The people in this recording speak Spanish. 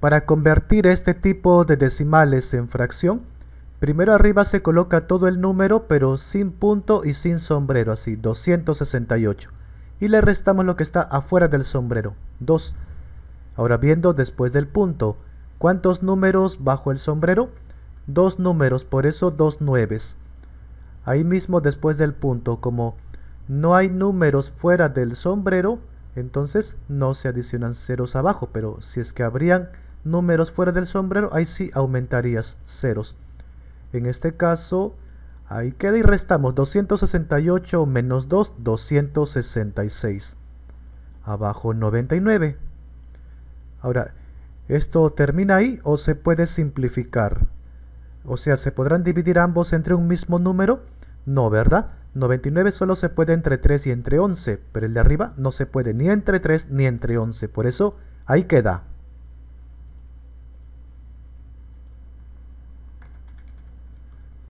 Para convertir este tipo de decimales en fracción, primero arriba se coloca todo el número pero sin punto y sin sombrero, así 268. Y le restamos lo que está afuera del sombrero, 2. Ahora viendo después del punto, ¿cuántos números bajo el sombrero? Dos números, por eso dos nueves. Ahí mismo después del punto, como no hay números fuera del sombrero, entonces no se adicionan ceros abajo, pero si es que habrían números fuera del sombrero, ahí sí aumentarías ceros. En este caso, ahí queda y restamos 268 menos 2, 266. Abajo 99. Ahora, esto termina ahí o se puede simplificar. O sea, ¿se podrán dividir ambos entre un mismo número? No, ¿verdad? 99 solo se puede entre 3 y entre 11, pero el de arriba no se puede ni entre 3 ni entre 11. Por eso, ahí queda.